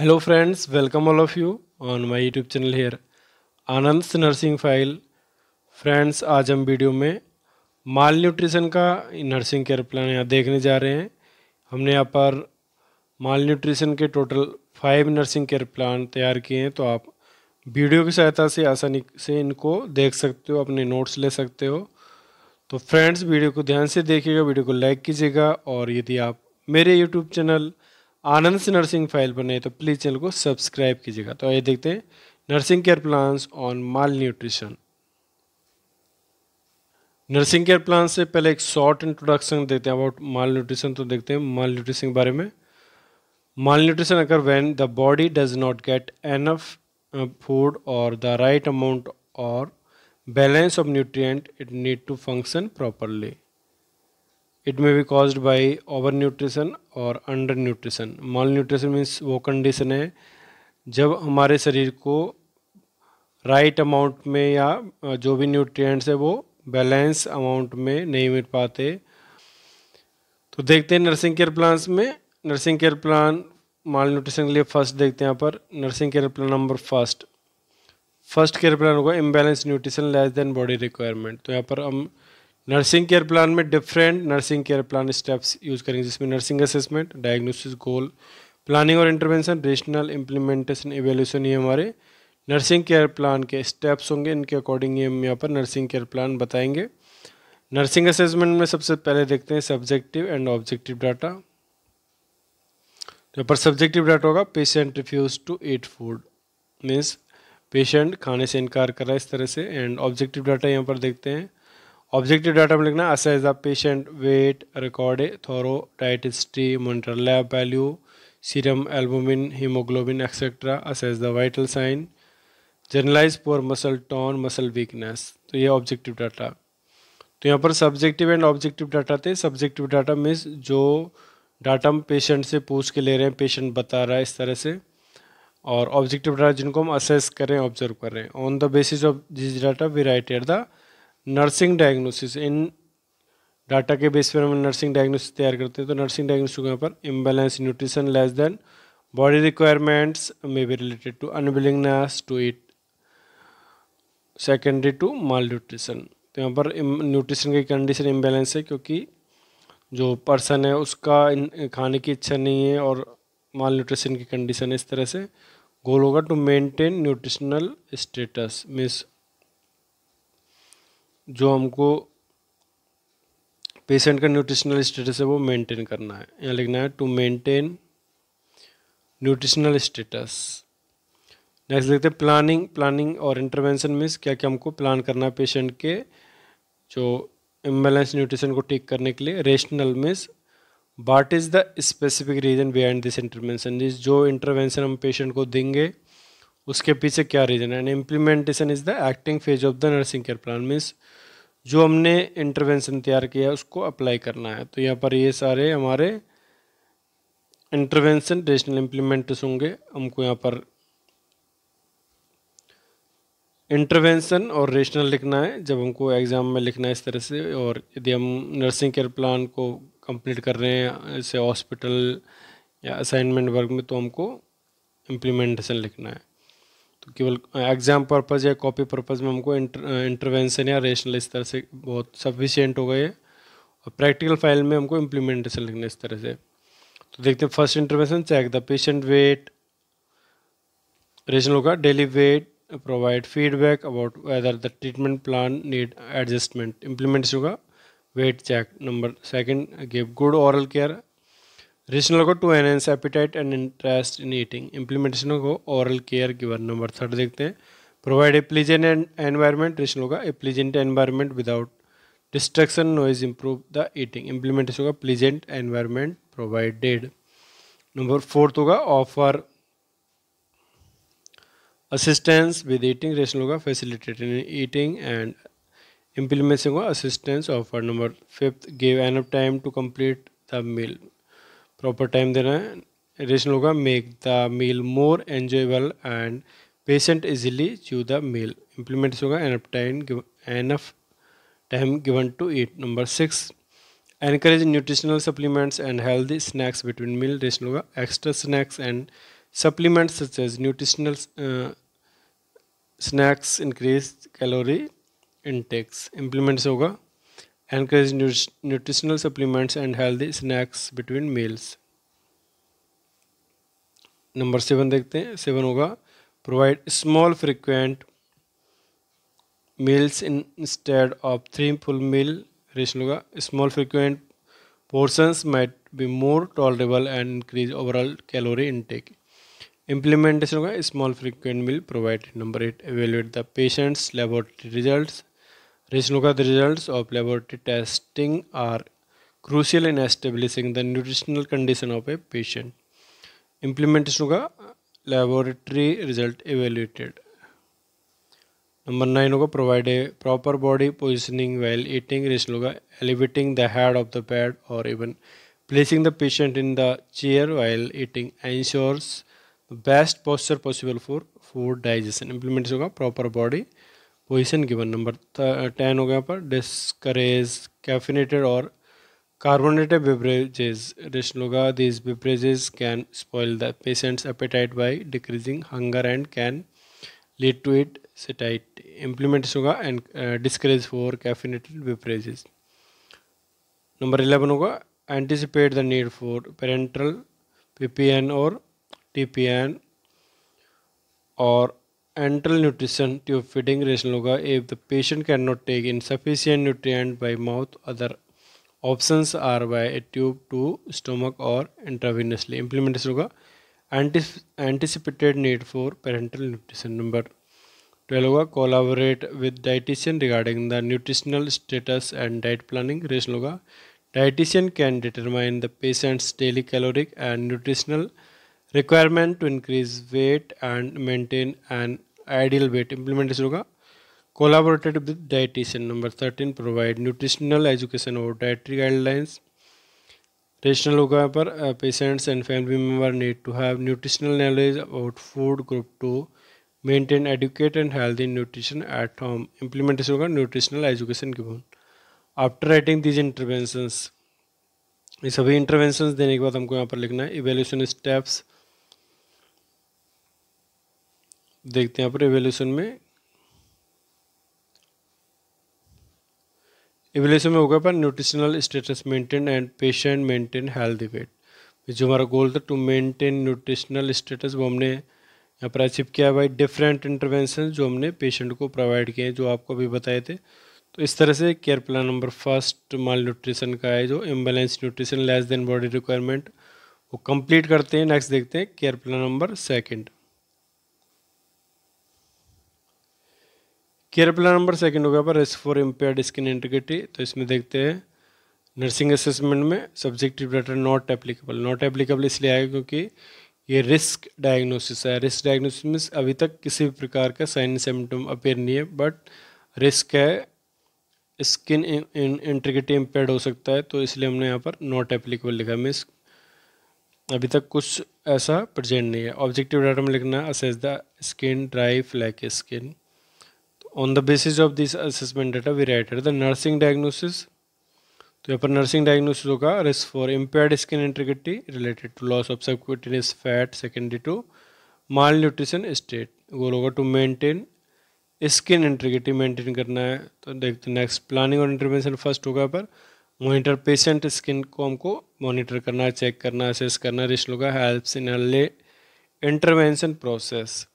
Hello friends welcome all of you on my YouTube channel here Anand nursing file friends आज हम video में malnutrition का nursing care plan यहाँ देखने जा रहे हैं हमने यहाँ पर माल न्यूट्रिशन के total five nursing care plan तैयार किए हैं तो आप वीडियो की सहायता से आसानी से इनको देख सकते हो अपने नोट्स ले सकते हो तो फ्रेंड्स वीडियो को ध्यान से देखिएगा वीडियो को लाइक कीजिएगा और यदि आप मेरे यूट्यूब चैनल आनंद से नर्सिंग फाइल पर नहीं तो प्लीज़ चैनल को सब्सक्राइब कीजिएगा तो आइए देखते हैं nursing care plans on malnutrition nursing care plan से पहले एक शॉर्ट इंट्रोडक्शन देते हैं अबाउट माल न्यूट्रिशन तो देखते हैं माल न्यूट्रिशन के बारे में माल न्यूट्रिशन अगर when the body does not get enough food or the right amount or balance of nutrient it need to function properly it may be caused by over nutrition or under nutrition malnutrition means वो condition है जब हमारे शरीर को right right amount में या जो भी न्यूट्रिएंट्स है वो बैलेंस अमाउंट में नहीं मिल पाते तो देखते हैं नर्सिंग केयर प्लान्स में nursing care plan malnutrition के लिए फर्स्ट देखते हैं यहाँ पर nursing care plan number first first care plan होगा imbalance nutrition less than body requirement तो यहाँ पर हम नर्सिंग केयर प्लान में different nursing care plan steps use करेंगे जिसमें nursing assessment diagnosis goal planning और इंटरवेंशन रेशनल इम्प्लीमेंटेशन एवेल्यूशन ये हमारे नर्सिंग केयर प्लान के स्टेप्स होंगे इनके अकॉर्डिंग ये हम यहाँ पर नर्सिंग केयर प्लान बताएंगे नर्सिंग असेसमेंट में सबसे पहले देखते हैं सब्जेक्टिव एंड ऑब्जेक्टिव डाटा यहाँ पर सब्जेक्टिव डाटा होगा patient refuse to eat food means patient खाने से इनकार कर रहा है इस तरह से एंड ऑब्जेक्टिव डाटा यहाँ पर देखते हैं ऑब्जेक्टिव डाटा में लिखना assess the patient weight record thorough history monitor lab value serum albumin haemoglobin etcetera assess the vital sign generalize poor muscle tone muscle weakness तो ये ऑब्जेक्टिव डाटा तो यहाँ पर सब्जेक्टिव एंड ऑब्जेक्टिव डाटा थे subjective data means जो data हम patient से पूछ के ले रहे हैं पेशेंट बता रहा है इस तरह से और ऑब्जेक्टिव डाटा जिनको हम असेस कर रहे हैं ऑब्जर्व कर रहे हैं on the basis of this data we write at the nursing diagnosis इन डाटा के बेस पर हम नर्सिंग डायग्नोसिस तैयार करते हैं तो नर्सिंग डायग्नोसिस यहाँ पर imbalance nutrition less than body requirements may be related to unwillingness to eat secondary to malnutrition तो यहाँ पर न्यूट्रिशन की कंडीशन इम्बेलेंस है क्योंकि जो पर्सन है उसका इन खाने की इच्छा नहीं है और माल न्यूट्रिशन की कंडीशन इस तरह से गोल होगा to maintain nutritional status means जो हमको पेशेंट का न्यूट्रिशनल स्टेटस है वो मेंटेन करना है यहाँ लिखना है to maintain nutritional status next देखते हैं प्लानिंग प्लानिंग और इंटरवेंशन मीन्स क्या क्या हमको प्लान करना है पेशेंट के जो इम्बेलेंस न्यूट्रिशन को ठीक करने के लिए rational means what is the specific reason behind this intervention जो इंटरवेंशन हम पेशेंट को देंगे उसके पीछे क्या रीज़न है and implementation is the acting phase of the nursing care plan means जो हमने इंटरवेंशन तैयार किया है उसको अप्लाई करना है तो यहाँ पर ये सारे हमारे इंटरवेंशन रेशनल इम्प्लीमेंटेशन होंगे हमको यहाँ पर इंटरवेंशन और रेशनल लिखना है जब हमको एग्ज़ाम में लिखना है इस तरह से और यदि हम नर्सिंग केयर प्लान को कंप्लीट कर रहे हैं जैसे हॉस्पिटल या असाइनमेंट वर्क में तो हमको इम्प्लीमेंटेशन लिखना है तो केवल एग्जाम पर्पज़ या कॉपी पर्पज़ में हमको इंटरवेंसन या रेशनल इस तरह से बहुत सफिशियंट हो गए और प्रैक्टिकल फाइल में हमको इम्प्लीमेंटेशन लिखना इस तरह से तो देखते हैं first intervention check the patient weight rational का daily weight provide feedback about whether the treatment plan need adjustment implementation का weight check number second give good oral care rational को to enhance appetite and interest in eating implementation को oral care given number third देखते हैं provide a pleasant and environment rational का a pleasant environment without distraction noise improve the eating implementation का pleasant environment provided number fourth होगा offer assistance with eating rational होगा facilitate in eating and implementation होगा assistance offer number fifth give enough time to complete the meal proper time देना है rational होगा make the meal more enjoyable and patient easily chew the meal implements होगा enough time enough time given to eat number six encourage nutritional supplements and healthy snacks between meal rational होगा extra snacks and supplements nutritional snacks nutritional calorie intakes implements होगा encourage nutritional supplements and healthy snacks between meals number seven देखते हैं seven होगा provide small frequent meals instead of three full meal ration होगा small frequent portions might be more tolerable and increase overall calorie intake implementation होगा small frequent meal provide number eight evaluate the patient's laboratory results Rishnuka, the results of laboratory testing are crucial in establishing the nutritional condition of a patient. Implement Rishnuka, laboratory result evaluated. Number 9, provide a proper body positioning while eating Rishnuka, elevating the head of the bed or even placing the patient in the chair while eating ensures best posture possible for food digestion. Implement Rishnuka, proper body position given number ten हो गया पर discourage caffeinated और carbonated beverages additional होगा this beverages can spoil the patients appetite by decreasing hunger and can lead to it satiate implements होगा and discourage for caffeinated beverages number eleven होगा anticipate the need for parenteral P P N or T P N or enteral nutrition tube feeding loga if the patient cannot take insufficient nutrient by mouth other options are by a tube to stomach or intravenously implementation होगा anticipated need for parental nutrition number 12 loga collaborate with dietitian regarding the nutritional status and diet planning ration loga dietitian can determine the patient's daily caloric and nutritional requirement to increase weight and maintain an ideal weight implementation होगा collaborated with dietitian number 13 provide nutritional education और dietary guidelines rationale होगा यहाँ पर patients and family member need to have nutritional knowledge about food group to maintain educate and healthy nutrition at home implementation होगा nutritional education के बाद after writing these interventions ये सभी interventions देने के बाद हमको यहाँ पर लिखना है इवेल्यूशन स्टेप्स देखते हैं यहाँ पर एवेल्यूशन में एवेल्यूशन में होगा पर nutritional status maintain and patient maintain healthy weight जो हमारा गोल था टू मेंटेन न्यूट्रिशनल स्टेटस वो हमने यहाँ पर अचीव किया भाई डिफरेंट इंटरवेंशन जो हमने पेशेंट को प्रोवाइड किए हैं जो आपको अभी बताए थे तो इस तरह से care plan number first malnutrition का है जो imbalance nutrition less than body requirement वो कंप्लीट करते हैं नेक्स्ट देखते हैं care plan number second care plan number second गया पर risk for impair skin integrity तो इसमें देखते हैं नर्सिंग असेसमेंट में subjective data not applicable not applicable इसलिए आएगा क्योंकि ये रिस्क डायग्नोसिस है रिस्क डायग्नोसिस में अभी तक किसी भी प्रकार का साइन सिम्टम अपेयर नहीं है बट रिस्क है स्किन इंटीग्रिटी इम्पेयर्ड हो सकता है तो इसलिए हमने यहाँ पर नॉट एप्लीकेबल लिखा मीन्स अभी तक कुछ ऐसा प्रजेंट नहीं है ऑब्जेक्टिव डाटा में लिखना assess the skin dry flake skin on the basis of this assessment data we write the nursing diagnosis तो यहाँ पर नर्सिंग डायग्नोसिस होगा risk for impaired skin integrity related to loss of subcutaneous fat secondary to malnutrition state goal होगा to maintain skin integrity maintain करना है तो देखते next planning और इंटरवेंशन फर्स्ट होगा पर मॉनिटर पेशेंट स्किन को हमको मॉनिटर करना है चेक करना असेस करना रिस्क होगा help in early intervention process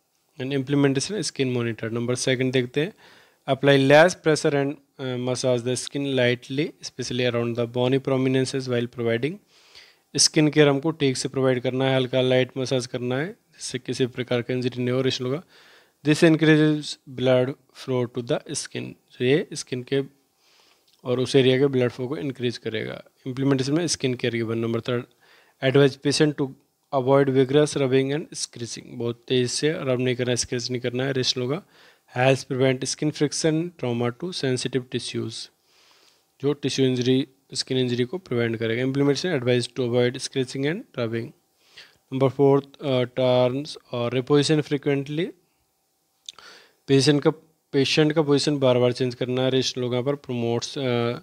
and implementation skin monitor number second देखते हैं apply less pressure and massage the skin lightly especially around the bony prominences while providing skin care हमको ठीक से provide करना है हल्का लाइट मसाज करना है जिससे किसी प्रकार का इंजरी नहीं हो रेशन होगा this increase blood flow to the skin जो ये स्किन के और उस एरिया के ब्लड फ्लो को इंक्रीज करेगा इम्प्लीमेंटेशन में स्किन केयर की one number third advise patient to avoid vigorous rubbing and scratching बहुत तेज़ से रब नहीं करना स्क्रीच नहीं करना है रेस्ट uh, का हेल्थ prevent skin friction trauma to sensitive tissues जो टिश्यू इंजरी स्किन इंजरी को प्रिवेंट करेगा implementation advise to avoid scratching and rubbing number fourth turns और रिपोजिशन फ्रिक्वेंटली पेशेंट का पेशेंट का पोजिशन बार बार चेंज करना है रेस्ट लोगों पर promotes uh,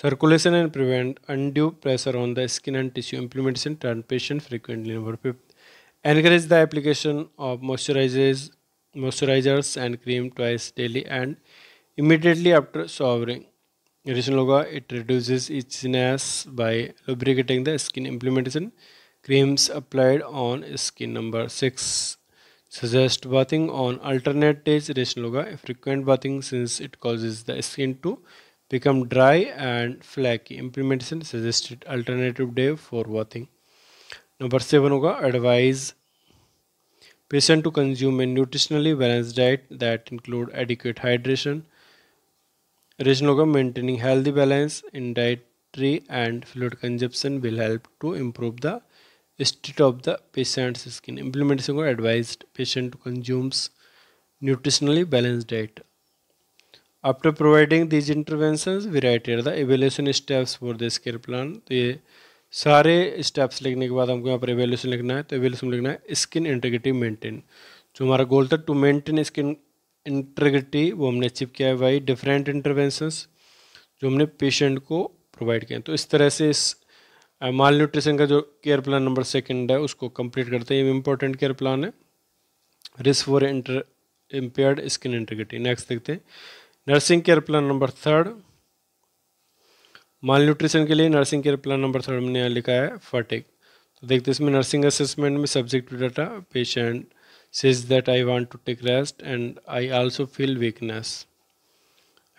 Circulation and prevent undue pressure on the skin and tissue. Implementation turn patient frequently. Number fifth, encourage the application of moisturizers, moisturizers and cream twice daily and immediately after showering. Additional yoga it reduces itchiness by lubricating the skin. Implementation creams applied on skin. Number six, suggest bathing on alternate days. Additional yoga frequent bathing since it causes the skin to become dry and flaky implementation suggested alternative day for washing. number 7 hoga advise patient to consume a nutritionally balanced diet that include adequate hydration ration hoga maintaining healthy balance in dietary and fluid consumption will help to improve the state of the patient's skin implementation hoga advised patient to consumes nutritionally balanced diet after providing these intervention variety are the evaluation steps for this care plan तो ये सारे steps लिखने के बाद हमको यहाँ पर evaluation लिखना है तो एवेल्यूशन लिखना है स्किन इंटेग्रिटी मेंटेन जो हमारा गोल था टू मेंटेन स्किन इंटेग्रिटी वो हमने अचीव किया है बाई डिफरेंट इंटरवेंशंस जो हमने पेशेंट को प्रोवाइड किए तो इस तरह से इस माल न्यूट्रिशन का जो केयर प्लान नंबर सेकेंड है उसको कंप्लीट करते हैं ये इंपॉर्टेंट केयर प्लान है risk for inter impaired skin integrity next देखते हैं nursing care plan number third malnutrition के लिए nursing care plan number third मैंने यहाँ लिखा है फटिक तो देखते इसमें नर्सिंग असेसमेंट में subject data patient says that I want to take rest and I also feel weakness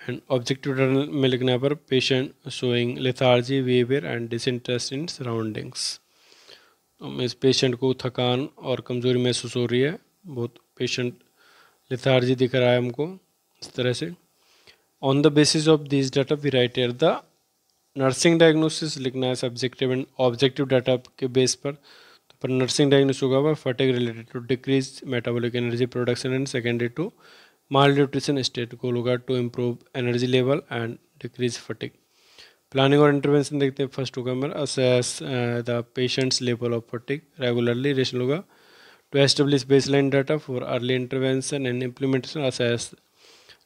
and objective data में लिखने पर patient showing lethargy behaviour and disinterest in surroundings तो इस पेशेंट को थकान और कमज़ोरी महसूस हो रही है बहुत पेशेंट लिथार्जी दिख रहा है हमको इस तरह से on the basis of this data we write here the nursing diagnosis लिखना है सब्जेक्टिव एंड ऑब्जेक्टिव डाटा के बेस पर तो पर नर्सिंग डायग्नोसिस होगा हुआ fatigue related to decrease metabolic energy production and secondary to malnutrition state goal होगा to improve energy level and decrease fatigue planning और इंटरवेंशन देखते हैं फर्स्ट होगा मेरा assess the patients level of fatigue regularly rationale होगा to establish baseline data for early intervention and implementation assess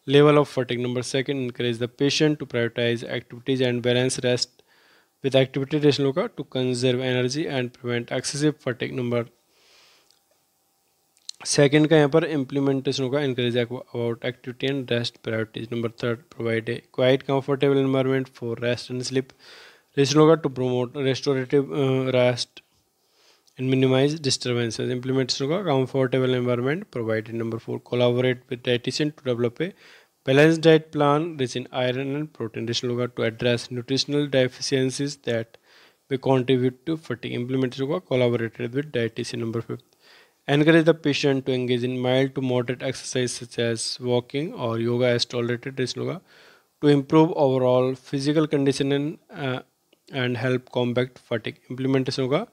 level of fatigue. Number second, encourage the patient to prioritize activities and balance rest with activity duration loca to conserve energy and prevent excessive fatigue. Number second, ka par implementation loca encourage about activity and rest priorities. Number third, provide a quiet, comfortable environment for rest and sleep. Restore to promote restorative uh, rest and minimize disturbances. Implement होगा comfortable environment Provide Number four, collaborate with dietitian to develop a balanced diet plan rich in iron and protein. This होगा to address nutritional deficiencies that may contribute to fatigue. Implement होगा collaborated with dietitian. Number five, encourage the patient to engage in mild to moderate exercise such as walking or yoga as tolerated. This to improve overall physical condition and, uh, and help combat fatigue. Implement होगा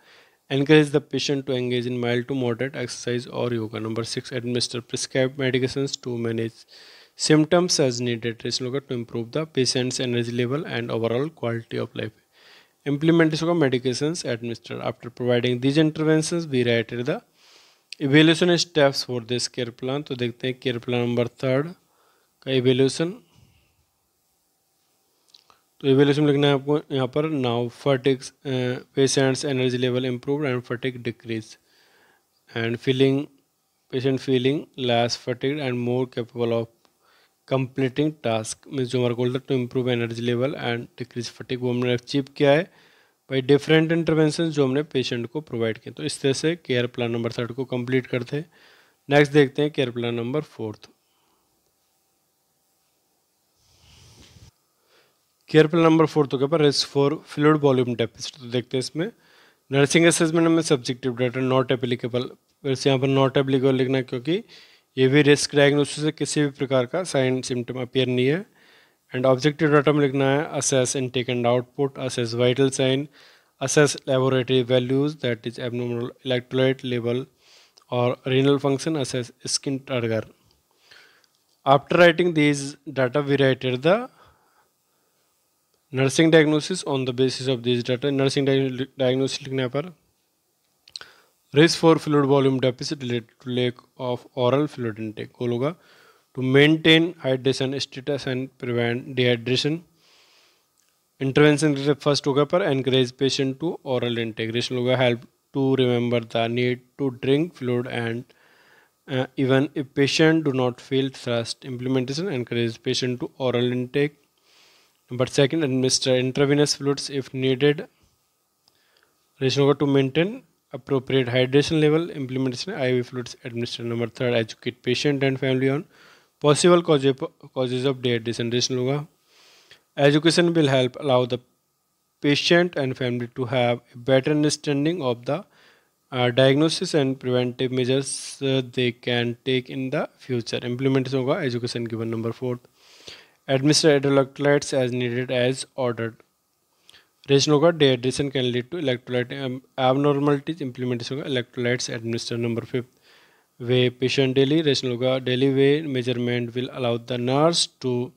encourage the patient to engage in mild to moderate exercise और yoga number six administer prescribe medication to manage symptoms as needed इसमें होगा to improve the patients energy level and overall quality of life implementation होगा medication administer after providing these interventions we writed the evaluation steps for this care plan तो देखते हैं care plan number third का evaluation तो evaluation लिखना है आपको यहाँ पर now fatigues patients energy level improve and fatigue decrease and feeling patient feeling less fatigue and more capable of completing task mean जो हमारा गोल्डर to improve energy level and decrease fatigue वो हमने अचीव किया है बाई डिफरेंट इंटरवेंशन जो हमने patient को प्रोवाइड किए तो इस तरह से केयर प्लान नंबर थर्ड को कम्प्लीट करते हैं नेक्स्ट देखते हैं care plan number fourth careful number four तो क्या पर risk for fluid volume deficit तो देखते हैं इसमें नर्सिंग असेसमेंट में सब्जेक्टिव डाटा नॉट एप्लीकेबल वैसे यहाँ पर नॉट एप्लीकेबल लिखना क्योंकि ये भी रिस्क डायग्नोसिस से किसी भी प्रकार का साइन सिम्टम अपियर नहीं है एंड ऑब्जेक्टिव डाटा में लिखना है assess intake and output assess vital sign assess laboratory values that is abnormal electrolyte level और renal function assess skin turgor after writing these data we writed the nursing diagnosis on the basis of this data nursing diagnosis लिखने पर risk for fluid volume deficit related to lack of oral fluid intake goal होगा to maintain hydration status and prevent dehydration intervention first होगा पर encourage patient to oral integration होगा help to remember the need to drink fluid and even if patient do not feel thirst implementation encourage patient to oral intake But second, administer intravenous fluids if needed. Ration to maintain appropriate hydration level, implementation IV fluids administer Number third, educate patient and family on possible causes of dehydration. Ration होगा. Education will help allow the patient and family to have a better understanding of the uh, diagnosis and preventive measures uh, they can take in the future. Implementation hoga Education given number fourth. administer electrolytes as needed as ordered. Rehydration can lead to electrolyte um, abnormalities. Implementation of electrolytes administered number 5. Way patient daily. Rehydration of daily way measurement will allow the nurse to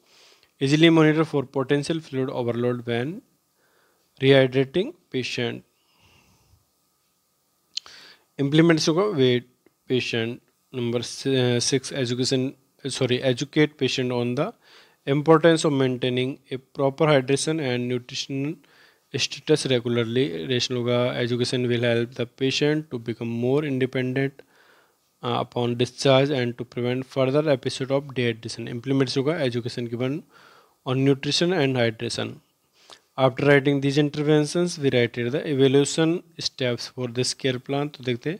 easily monitor for potential fluid overload when rehydrating patient. Implement of weight patient number uh, 6. Education sorry, educate patient on the importance of maintaining a proper hydration and nutrition status regularly rational yoga education will help the patient to become more independent uh, upon discharge and to prevent further episode of dehydration implements yoga education given on nutrition and hydration after writing these interventions we writed the evaluation steps for this care plan तो देखते हैं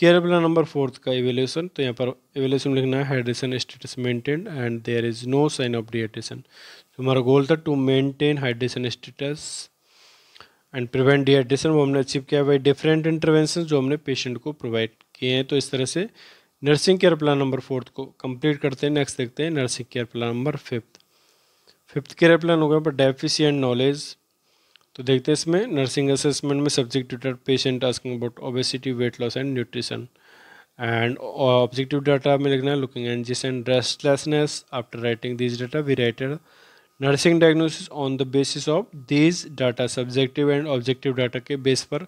care वाला number fourth का evaluation तो यहाँ पर evaluation लिखना है hydration status maintain and there is no sign of dehydration तो हमारा गोल था to maintain hydration status and prevent dehydration वो हमने अचीव किया बाई डिफरेंट इंटरवेंशन जो हमने पेशेंट को प्रोवाइड किए हैं तो इस तरह से nursing care plan number fourth को कंप्लीट करते हैं नेक्स्ट देखते हैं nursing care plan number fifth fifth care plan हो गया पर डेफिशियंट नॉलेज तो देखते हैं इसमें नर्सिंग असेसमेंट में subject tutor patient asking about obesity weight loss and nutrition and objective data में लिखना है लुकिंग एंड जिस and restlessness after writing this data we writed nursing diagnosis on the basis of this data subjective and objective data के base पर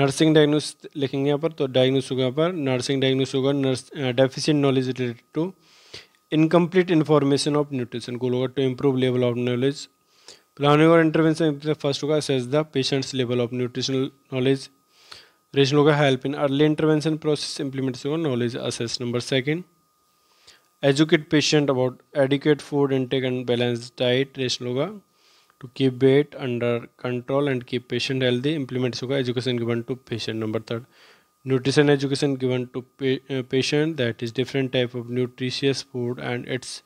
nursing diagnosis लिखेंगे यहाँ पर तो डायग्नोस होगा यहाँ पर नर्सिंग डायग्नोस होगा nurse deficient knowledge related to incomplete information of nutrition goal होगा to improve level of knowledge planning और इंटरवेंशन फर्स्ट होगा says the patients level of nutritional knowledge rationale होगा help in early intervention process implement होगा knowledge assess number second educate patient about adequate food intake and balance diet rationale होगा to keep weight under control and keep patient healthy implement होगा education given to patient number third nutrition education given to patient that is different type of nutritious food and its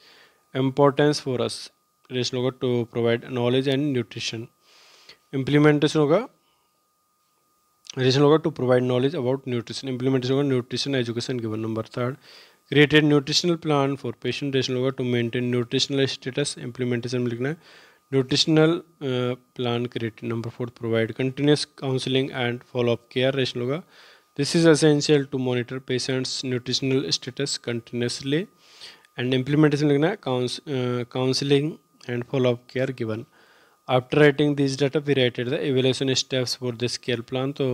importance for us rationale होगा to provide knowledge and nutrition implementation होगा rationale होगा to provide knowledge about nutrition implementation होगा nutrition education given number third created nutritional plan for patient ration होगा to maintain nutritional status implementation में लिखना है nutritional uh, plan created number four provide continuous counseling and follow up care ration होगा this is essential to monitor patients nutritional status continuously and implementation लिखना है counseling handful of care given. After writing these data, we write the evaluation steps for this care plan. तो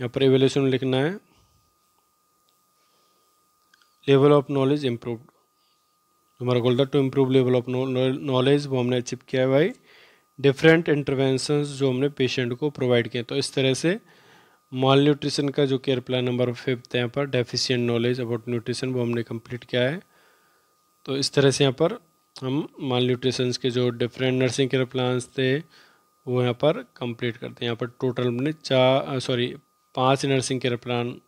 यहाँ पर evaluation लिखना है level of knowledge improved. हमारा goal था to improve level of knowledge वो हमने अचीव किया है भाई डिफरेंट इंटरवेंशन जो हमने पेशेंट को प्रोवाइड किए तो इस तरह से माल न्यूट्रिशन का जो केयर प्लान नंबर फिफ्थ है यहाँ पर डेफिशियंट नॉलेज अबाउट न्यूट्रिशन वो हमने कंप्लीट किया है तो इस तरह से यहाँ पर हम माल न्यूट्रिशंस के जो डिफरेंट नर्सिंग केयर प्लान्स थे वो यहाँ पर कंप्लीट करते हैं यहाँ पर टोटल हमने चार सॉरी पांच नर्सिंग केयर प्लान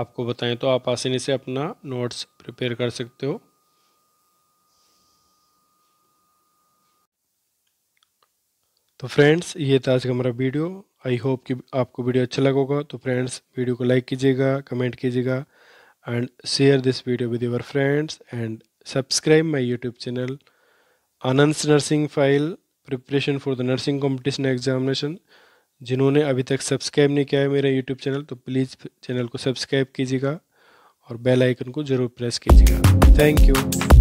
आपको बताएं तो आप आसानी से अपना नोट्स प्रिपेयर कर सकते हो तो फ्रेंड्स ये था आज का हमारा वीडियो आई होप कि आपको वीडियो अच्छा लगा होगा तो फ्रेंड्स वीडियो को लाइक कीजिएगा कमेंट कीजिएगा and share this video with your friends and subscribe my youtube channel Anand nursing file preparation for the nursing competition examination जिन्होंने अभी तक सब्सक्राइब नहीं किया है मेरा यूट्यूब चैनल तो प्लीज़ चैनल को सब्सक्राइब कीजिएगा और बेल आइकन को ज़रूर प्रेस कीजिएगा थैंक यू